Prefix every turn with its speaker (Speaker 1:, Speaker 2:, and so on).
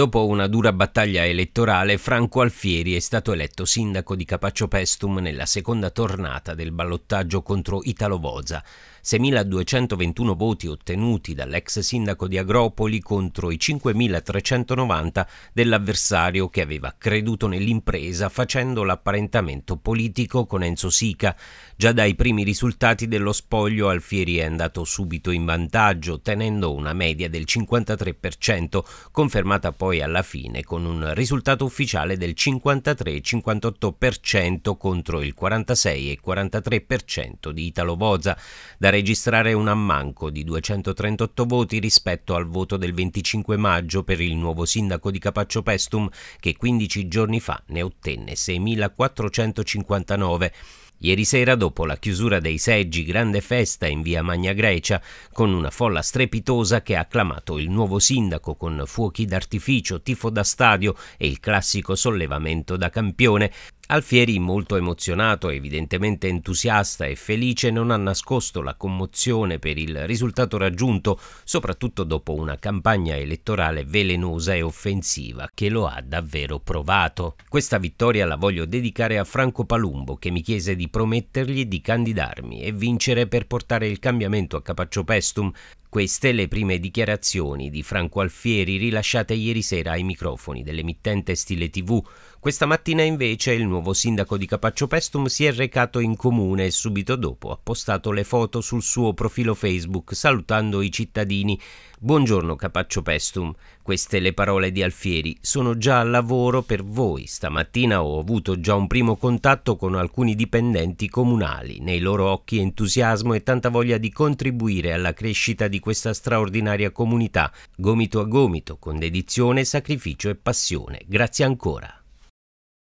Speaker 1: Dopo una dura battaglia elettorale, Franco Alfieri è stato eletto sindaco di Capaccio Pestum nella seconda tornata del ballottaggio contro Italo Voza. 6.221 voti ottenuti dall'ex sindaco di Agropoli contro i 5.390 dell'avversario che aveva creduto nell'impresa facendo l'apparentamento politico con Enzo Sica. Già dai primi risultati dello spoglio Alfieri è andato subito in vantaggio, tenendo una media del 53%, confermata poi poi alla fine con un risultato ufficiale del 53-58% contro il 46 43% di Italo Boza, da registrare un ammanco di 238 voti rispetto al voto del 25 maggio per il nuovo sindaco di Capaccio Pestum che 15 giorni fa ne ottenne 6.459. Ieri sera, dopo la chiusura dei seggi, grande festa in via Magna Grecia, con una folla strepitosa che ha acclamato il nuovo sindaco con fuochi d'artificio, tifo da stadio e il classico sollevamento da campione, Alfieri, molto emozionato, evidentemente entusiasta e felice, non ha nascosto la commozione per il risultato raggiunto, soprattutto dopo una campagna elettorale velenosa e offensiva che lo ha davvero provato. Questa vittoria la voglio dedicare a Franco Palumbo che mi chiese di promettergli di candidarmi e vincere per portare il cambiamento a Capaccio Pestum, queste le prime dichiarazioni di Franco Alfieri rilasciate ieri sera ai microfoni dell'emittente Stile TV, questa mattina invece il nuovo sindaco di Capaccio Pestum si è recato in comune e subito dopo ha postato le foto sul suo profilo Facebook salutando i cittadini. Buongiorno Capaccio Pestum, queste le parole di Alfieri. Sono già al lavoro per voi. Stamattina ho avuto già un primo contatto con alcuni dipendenti comunali. Nei loro occhi entusiasmo e tanta voglia di contribuire alla crescita di questa straordinaria comunità, gomito a gomito, con dedizione, sacrificio e passione. Grazie ancora.